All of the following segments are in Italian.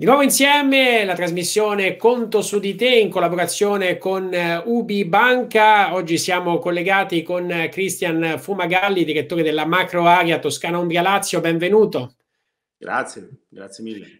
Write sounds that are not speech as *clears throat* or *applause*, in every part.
Di nuovo insieme la trasmissione Conto su di te in collaborazione con eh, Ubi Banca. Oggi siamo collegati con eh, Cristian Fumagalli, direttore della macro area Toscana Umbria Lazio. Benvenuto. Grazie, grazie mille.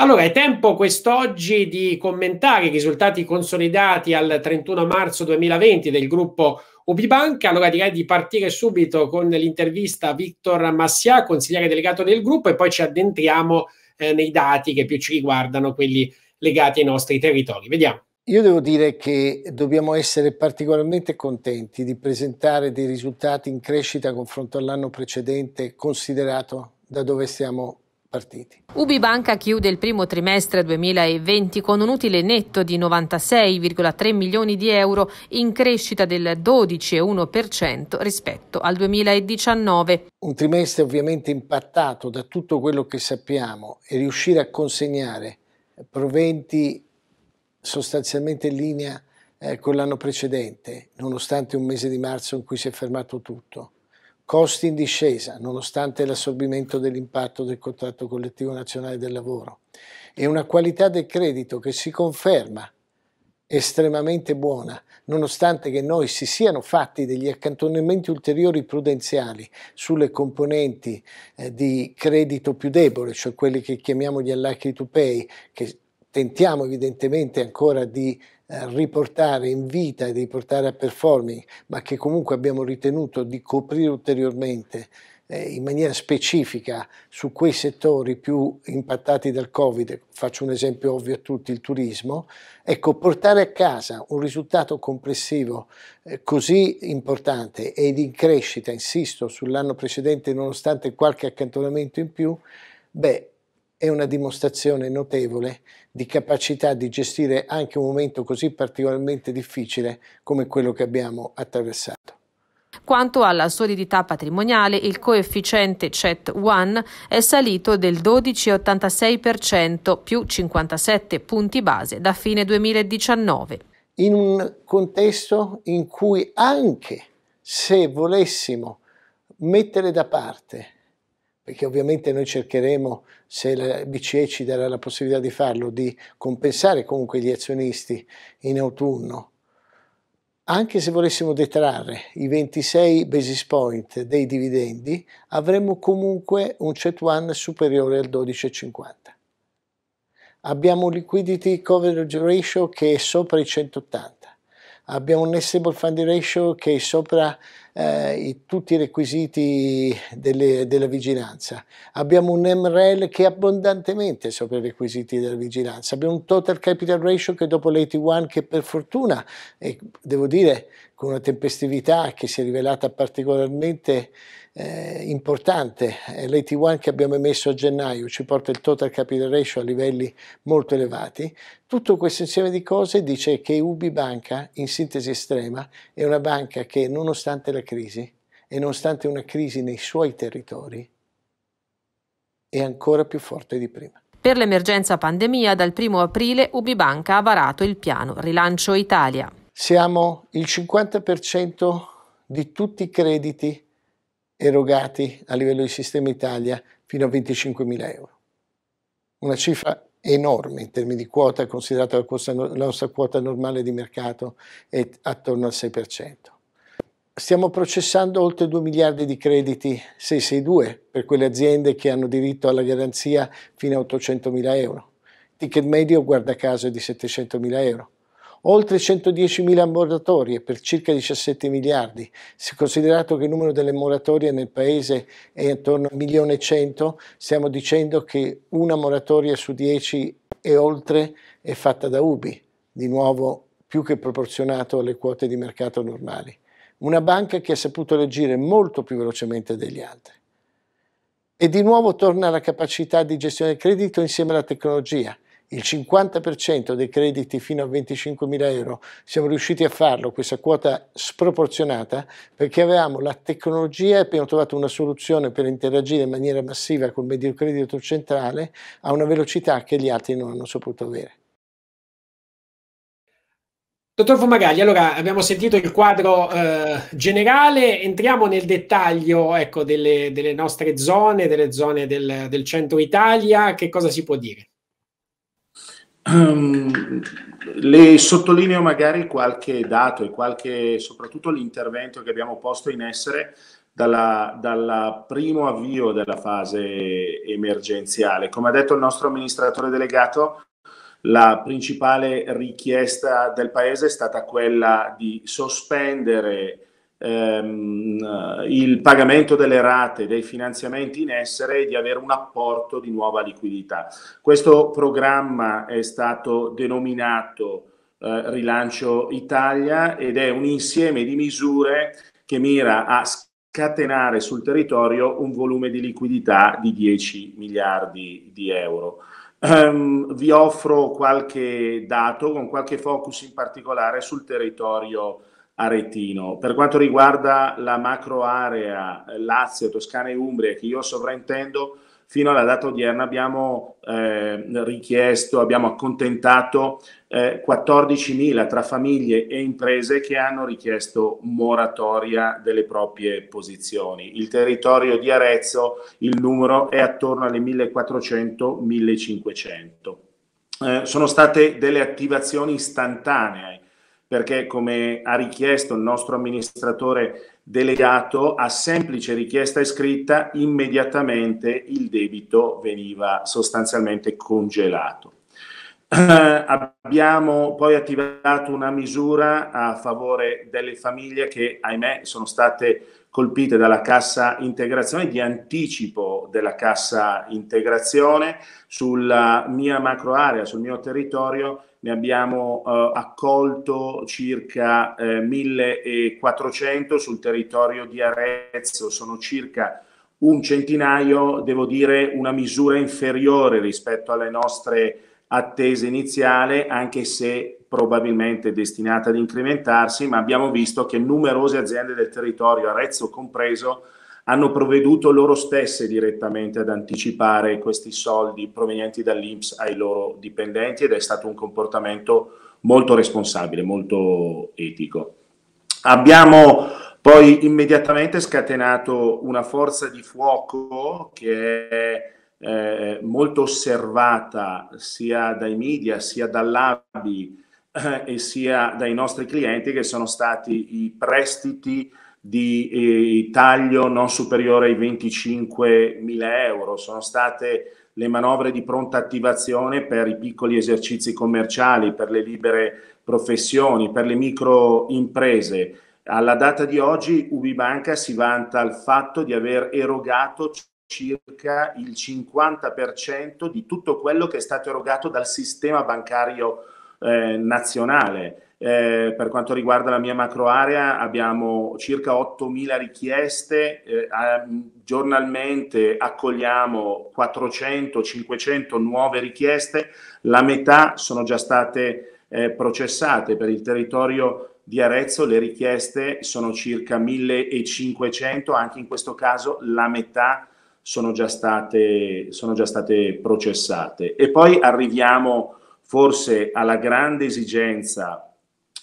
Allora, è tempo quest'oggi di commentare i risultati consolidati al 31 marzo 2020 del gruppo Ubibanca. Allora direi di partire subito con l'intervista a Victor Massià, consigliere delegato del gruppo, e poi ci addentriamo eh, nei dati che più ci riguardano, quelli legati ai nostri territori. Vediamo. Io devo dire che dobbiamo essere particolarmente contenti di presentare dei risultati in crescita confronto all'anno precedente, considerato da dove stiamo partiti. Ubi chiude il primo trimestre 2020 con un utile netto di 96,3 milioni di euro in crescita del 12,1% rispetto al 2019. Un trimestre ovviamente impattato da tutto quello che sappiamo e riuscire a consegnare proventi sostanzialmente in linea eh, con l'anno precedente, nonostante un mese di marzo in cui si è fermato tutto costi in discesa nonostante l'assorbimento dell'impatto del contratto collettivo nazionale del lavoro e una qualità del credito che si conferma estremamente buona, nonostante che noi si siano fatti degli accantonamenti ulteriori prudenziali sulle componenti eh, di credito più debole, cioè quelli che chiamiamo gli allacchi to pay, che tentiamo evidentemente ancora di eh, riportare in vita e di riportare a performing, ma che comunque abbiamo ritenuto di coprire ulteriormente eh, in maniera specifica su quei settori più impattati dal Covid, faccio un esempio ovvio a tutti, il turismo, ecco, portare a casa un risultato complessivo eh, così importante ed in crescita, insisto, sull'anno precedente nonostante qualche accantonamento in più, beh, è una dimostrazione notevole di capacità di gestire anche un momento così particolarmente difficile come quello che abbiamo attraversato. Quanto alla solidità patrimoniale, il coefficiente CET1 è salito del 12,86% più 57 punti base da fine 2019. In un contesto in cui anche se volessimo mettere da parte perché ovviamente noi cercheremo, se la BCE ci darà la possibilità di farlo, di compensare comunque gli azionisti in autunno. Anche se volessimo detrarre i 26 basis point dei dividendi, avremmo comunque un CET1 superiore al 12,50. Abbiamo un liquidity coverage ratio che è sopra i 180. Abbiamo un stable funding ratio che è sopra eh, i, tutti i requisiti delle, della vigilanza, abbiamo un MREL che è abbondantemente sopra i requisiti della vigilanza, abbiamo un total capital ratio che dopo l'AT1 che per fortuna, e devo dire con una tempestività che si è rivelata particolarmente eh, importante, eh, l'AT1 che abbiamo emesso a gennaio ci porta il total capital ratio a livelli molto elevati, tutto questo insieme di cose dice che Ubi in sintesi estrema è una banca che nonostante la la crisi e nonostante una crisi nei suoi territori, è ancora più forte di prima. Per l'emergenza pandemia, dal 1 aprile Ubibanca ha varato il piano Rilancio Italia. Siamo il 50% di tutti i crediti erogati a livello di sistema Italia fino a 25.000 euro. Una cifra enorme in termini di quota, considerata la, la nostra quota normale di mercato, è attorno al 6%. Stiamo processando oltre 2 miliardi di crediti 662 per quelle aziende che hanno diritto alla garanzia fino a 800 mila euro. ticket medio, guarda caso, è di 700 mila euro. Oltre 110 mila moratorie per circa 17 miliardi. Se considerato che il numero delle moratorie nel paese è intorno a 1.100.000, stiamo dicendo che una moratoria su 10 e oltre è fatta da UBI, di nuovo più che proporzionato alle quote di mercato normali una banca che ha saputo reagire molto più velocemente degli altri. E di nuovo torna la capacità di gestione del credito insieme alla tecnologia. Il 50% dei crediti fino a 25.000 euro siamo riusciti a farlo, questa quota sproporzionata, perché avevamo la tecnologia e abbiamo trovato una soluzione per interagire in maniera massiva col medio credito centrale a una velocità che gli altri non hanno saputo avere. Dottor Fumagalli, allora abbiamo sentito il quadro eh, generale, entriamo nel dettaglio ecco, delle, delle, nostre zone, delle zone del, del, centro Italia, che cosa si può dire? Um, le sottolineo magari qualche dato e qualche, soprattutto l'intervento che abbiamo posto in essere dal primo avvio della fase emergenziale. Come ha detto il nostro amministratore delegato, la principale richiesta del Paese è stata quella di sospendere ehm, il pagamento delle rate dei finanziamenti in essere e di avere un apporto di nuova liquidità. Questo programma è stato denominato eh, Rilancio Italia ed è un insieme di misure che mira a scatenare sul territorio un volume di liquidità di 10 miliardi di euro. Um, vi offro qualche dato con qualche focus in particolare sul territorio aretino. Per quanto riguarda la macro area eh, Lazio, Toscana e Umbria che io sovrintendo, fino alla data odierna abbiamo eh, richiesto, abbiamo accontentato eh, 14.000 tra famiglie e imprese che hanno richiesto moratoria delle proprie posizioni. Il territorio di Arezzo, il numero è attorno alle 1.400-1.500. Eh, sono state delle attivazioni istantanee perché come ha richiesto il nostro amministratore delegato, a semplice richiesta iscritta immediatamente il debito veniva sostanzialmente congelato. Eh, *clears throat* abbiamo poi attivato una misura a favore delle famiglie che, ahimè, sono state colpite dalla cassa integrazione, di anticipo della cassa integrazione. Sulla mia macro area, sul mio territorio, ne abbiamo eh, accolto circa eh, 1400, sul territorio di Arezzo sono circa un centinaio, devo dire una misura inferiore rispetto alle nostre attese iniziali, anche se probabilmente destinata ad incrementarsi, ma abbiamo visto che numerose aziende del territorio, Arezzo compreso, hanno provveduto loro stesse direttamente ad anticipare questi soldi provenienti dall'Inps ai loro dipendenti ed è stato un comportamento molto responsabile, molto etico. Abbiamo poi immediatamente scatenato una forza di fuoco che è eh, molto osservata sia dai media sia dall'ABI eh, e sia dai nostri clienti che sono stati i prestiti di eh, taglio non superiore ai 25.000 euro, sono state le manovre di pronta attivazione per i piccoli esercizi commerciali, per le libere professioni, per le micro imprese. Alla data di oggi Ubibanca si vanta il fatto di aver erogato circa il 50% di tutto quello che è stato erogato dal sistema bancario eh, nazionale. Eh, per quanto riguarda la mia macro area abbiamo circa 8.000 richieste, eh, a, giornalmente accogliamo 400-500 nuove richieste, la metà sono già state eh, processate per il territorio di Arezzo, le richieste sono circa 1.500, anche in questo caso la metà sono già state, sono già state processate. E poi arriviamo forse alla grande esigenza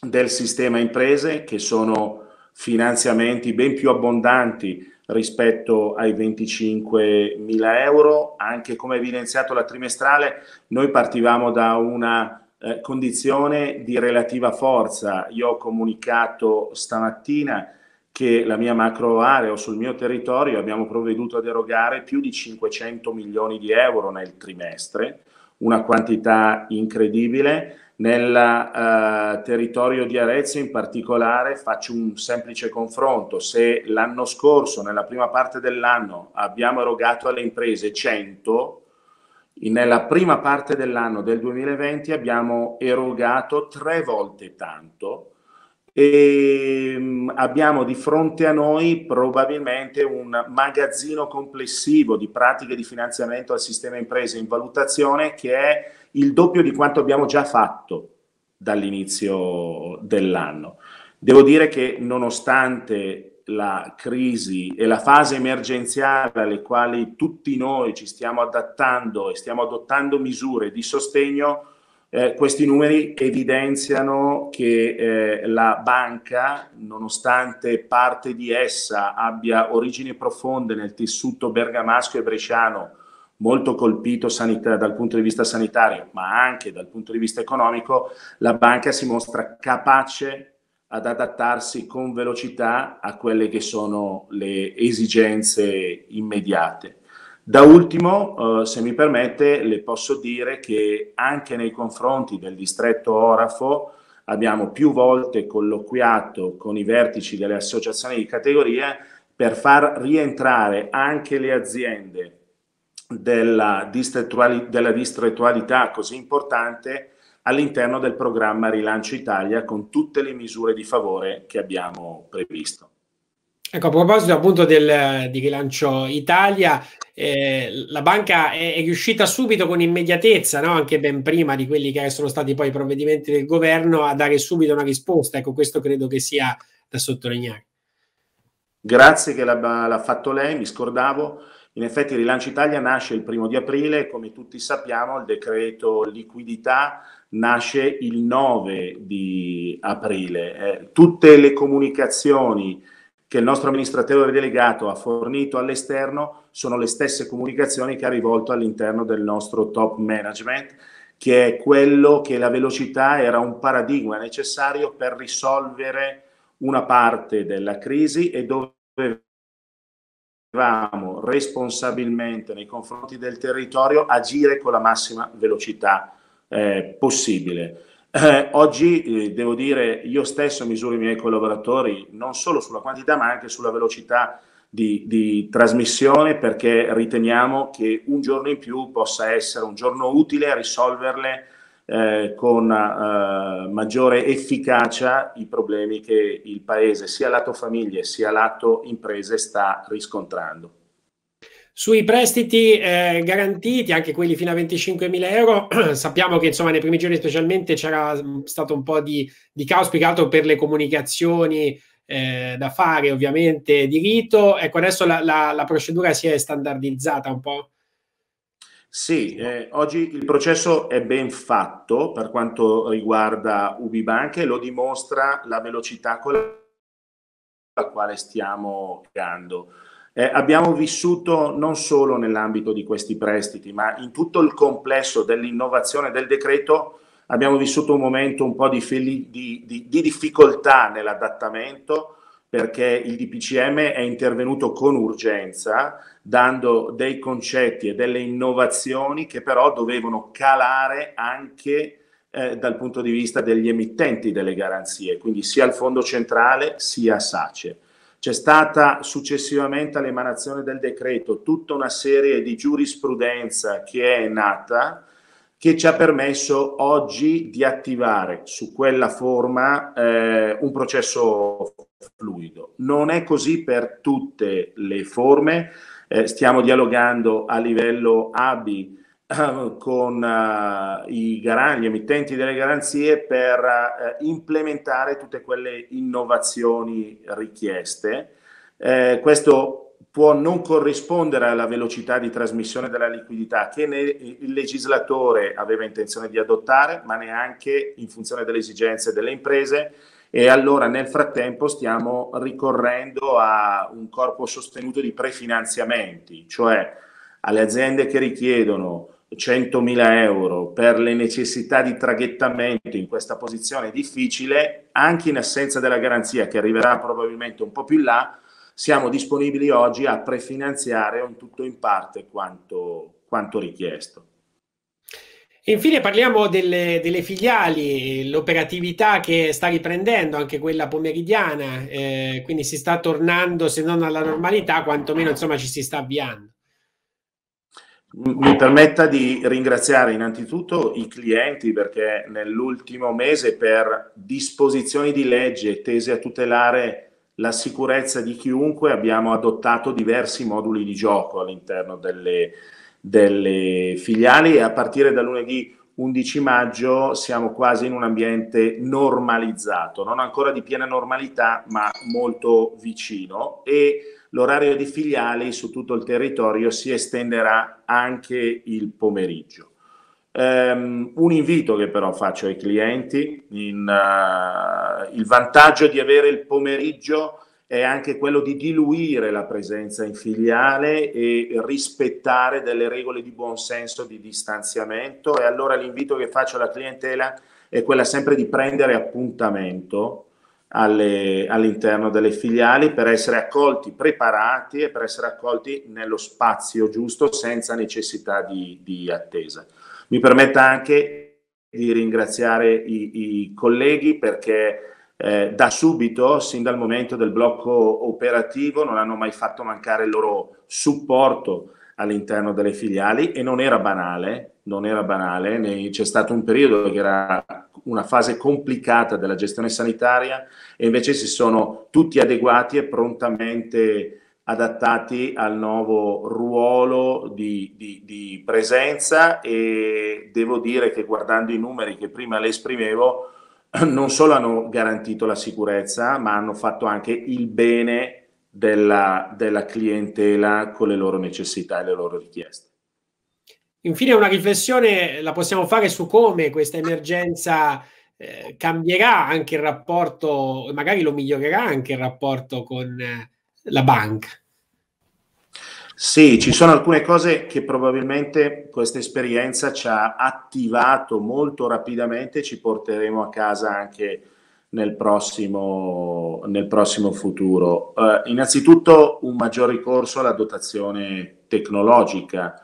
del sistema imprese, che sono finanziamenti ben più abbondanti rispetto ai 25 mila euro. Anche come evidenziato la trimestrale, noi partivamo da una eh, condizione di relativa forza. Io ho comunicato stamattina che la mia macro area o sul mio territorio abbiamo provveduto ad erogare più di 500 milioni di euro nel trimestre una quantità incredibile. Nel eh, territorio di Arezzo in particolare faccio un semplice confronto. Se l'anno scorso, nella prima parte dell'anno, abbiamo erogato alle imprese 100, nella prima parte dell'anno del 2020 abbiamo erogato tre volte tanto e ehm, abbiamo di fronte a noi probabilmente un magazzino complessivo di pratiche di finanziamento al sistema imprese in valutazione che è il doppio di quanto abbiamo già fatto dall'inizio dell'anno. Devo dire che nonostante la crisi e la fase emergenziale alle quali tutti noi ci stiamo adattando e stiamo adottando misure di sostegno, eh, questi numeri evidenziano che eh, la banca, nonostante parte di essa abbia origini profonde nel tessuto bergamasco e bresciano, molto colpito sanità, dal punto di vista sanitario, ma anche dal punto di vista economico, la banca si mostra capace ad adattarsi con velocità a quelle che sono le esigenze immediate. Da ultimo, eh, se mi permette, le posso dire che anche nei confronti del distretto Orafo abbiamo più volte colloquiato con i vertici delle associazioni di categoria per far rientrare anche le aziende della distrettualità, della distrettualità così importante all'interno del programma Rilancio Italia con tutte le misure di favore che abbiamo previsto. Ecco, a proposito appunto del, di rilancio Italia, eh, la banca è, è, riuscita subito con immediatezza, no? anche ben prima di quelli che sono stati poi i provvedimenti del governo, a dare subito una risposta. Ecco, questo credo che sia da sottolineare. Grazie che l'ha, l'ha fatto lei, mi scordavo. In effetti Rilancio Italia nasce il primo di aprile, come tutti sappiamo il decreto liquidità nasce il 9 di aprile. Eh, tutte le comunicazioni che il nostro amministratore delegato ha fornito all'esterno sono le stesse comunicazioni che ha rivolto all'interno del nostro top management, che è quello che la velocità era un paradigma necessario per risolvere una parte della crisi e dovevamo responsabilmente nei confronti del territorio agire con la massima velocità eh, possibile. Eh, oggi eh, devo dire, io stesso misuro i miei collaboratori non solo sulla quantità ma anche sulla velocità di, di, trasmissione perché riteniamo che un giorno in più possa essere un giorno utile a risolverle eh, con eh, maggiore efficacia i problemi che il Paese, sia lato famiglie sia lato imprese, sta riscontrando. Sui prestiti eh, garantiti, anche quelli fino a 25.000 euro, *clears throat* sappiamo che insomma nei primi giorni specialmente c'era stato un po' di, di caos, più che altro per le comunicazioni eh, da fare ovviamente di rito. Ecco, adesso la, la, la procedura si è standardizzata un po'? Sì, eh, oggi il processo è ben fatto per quanto riguarda Ubibanca e lo dimostra la velocità con la quale stiamo creando. Eh, abbiamo vissuto non solo nell'ambito di questi prestiti, ma in tutto il complesso dell'innovazione del decreto, abbiamo vissuto un momento un po' di, fili- di, di, di difficoltà nell'adattamento perché il DPCM è intervenuto con urgenza dando dei concetti e delle innovazioni che però dovevano calare anche eh, dal punto di vista degli emittenti delle garanzie, quindi sia il Fondo Centrale sia SACE. C'è stata successivamente all'emanazione del decreto tutta una serie di giurisprudenza che è nata che ci ha permesso oggi di attivare su quella forma eh, un processo fluido. Non è così per tutte le forme, eh, stiamo dialogando a livello ABI *coughs* con uh, i garan- gli emittenti delle garanzie per uh, implementare tutte quelle innovazioni richieste. Eh, questo può non corrispondere alla velocità di trasmissione della liquidità che ne- il legislatore aveva intenzione di adottare, ma neanche in funzione delle esigenze delle imprese. E allora nel frattempo stiamo ricorrendo a un corpo sostenuto di prefinanziamenti, cioè alle aziende che richiedono 100.000 euro per le necessità di traghettamento in questa posizione difficile, anche in assenza della garanzia che arriverà probabilmente un po' più in là, siamo disponibili oggi a prefinanziare un tutto in parte quanto, quanto richiesto. infine parliamo delle, delle, filiali, l'operatività che sta riprendendo, anche quella pomeridiana, eh, quindi si sta tornando se non alla normalità, quantomeno insomma ci si sta avviando. Mi permetta di ringraziare innanzitutto i clienti perché nell'ultimo mese per disposizioni di legge tese a tutelare la sicurezza di chiunque abbiamo adottato diversi moduli di gioco all'interno delle, delle filiali e a partire da lunedì 11 maggio siamo quasi in un ambiente normalizzato, non ancora di piena normalità ma molto vicino e l'orario di filiali su tutto il territorio si estenderà anche il pomeriggio. Um, un invito che però faccio ai clienti, in, uh, il vantaggio di avere il pomeriggio è anche quello di diluire la presenza in filiale e rispettare delle regole di buonsenso di distanziamento e allora l'invito che faccio alla clientela è quella sempre di prendere appuntamento alle, all'interno delle filiali per essere accolti, preparati e per essere accolti nello spazio giusto senza necessità di, di attesa. Mi permetta anche di ringraziare i, i colleghi perché eh, da subito, sin dal momento del blocco operativo, non hanno mai fatto mancare il loro supporto all'interno delle filiali e non era banale, non era banale, c'è stato un periodo che era una fase complicata della gestione sanitaria e invece si sono tutti adeguati e prontamente adattati al nuovo ruolo di, di, di presenza e devo dire che guardando i numeri che prima le esprimevo, *clears throat* non solo hanno garantito la sicurezza, ma hanno fatto anche il bene della, della clientela con le loro necessità e le loro richieste. Infine una riflessione la possiamo fare su come questa emergenza eh, cambierà anche il rapporto, magari lo migliorerà anche il rapporto con eh, la banca. Sì, ci sono alcune cose che probabilmente questa esperienza ci ha attivato molto rapidamente, ci porteremo a casa anche nel prossimo, nel prossimo futuro. Eh, innanzitutto un maggior ricorso alla dotazione tecnologica.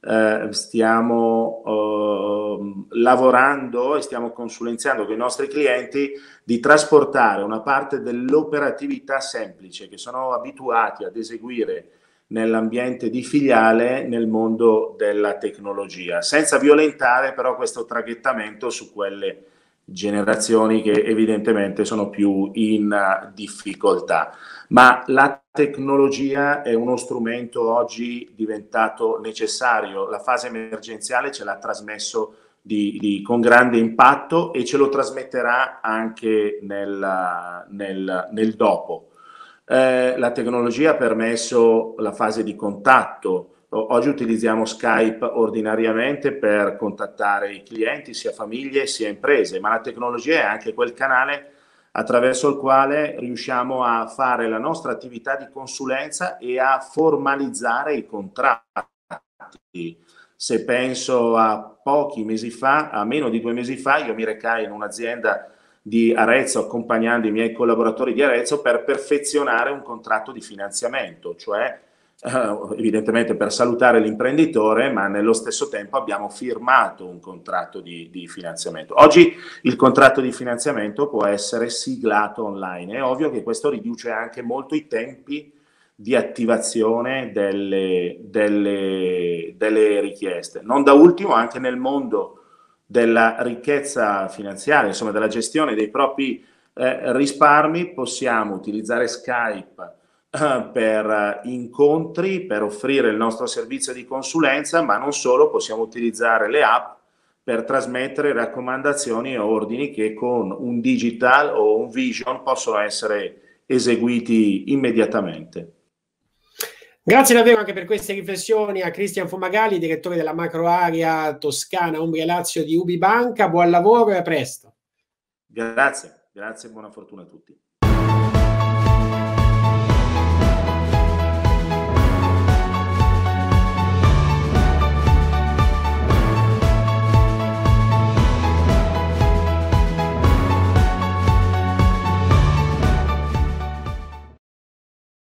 Eh, stiamo eh, lavorando e stiamo consulenziando con i nostri clienti di trasportare una parte dell'operatività semplice che sono abituati ad eseguire nell'ambiente di filiale nel mondo della tecnologia, senza violentare però questo traghettamento su quelle tecnologie generazioni che evidentemente sono più in difficoltà. Ma la tecnologia è uno strumento oggi diventato necessario. La fase emergenziale ce l'ha trasmesso di, di, con grande impatto e ce lo trasmetterà anche nel, nel, nel dopo. Eh, la tecnologia ha permesso la fase di contatto, Oggi utilizziamo Skype ordinariamente per contattare i clienti, sia famiglie sia imprese, ma la tecnologia è anche quel canale attraverso il quale riusciamo a fare la nostra attività di consulenza e a formalizzare i contratti. Se penso a pochi mesi fa, a meno di due mesi fa, io mi recai in un'azienda di Arezzo accompagnando i miei collaboratori di Arezzo per perfezionare un contratto di finanziamento, cioè eh, evidentemente per salutare l'imprenditore, ma nello stesso tempo abbiamo firmato un contratto di, di, finanziamento. Oggi il contratto di finanziamento può essere siglato online, è ovvio che questo riduce anche molto i tempi di attivazione delle, delle, delle richieste. Non da ultimo anche nel mondo della ricchezza finanziaria, insomma della gestione dei propri eh, risparmi, possiamo utilizzare Skype *laughs* per eh, incontri, per offrire il nostro servizio di consulenza, ma non solo, possiamo utilizzare le app per trasmettere raccomandazioni e ordini che con un digital o un vision possono essere eseguiti immediatamente. Grazie davvero anche per queste riflessioni a Cristian Fumagalli, direttore della macro area Toscana, Umbria Lazio di Ubibanca. Buon lavoro e a presto. Grazie, grazie e buona fortuna a tutti.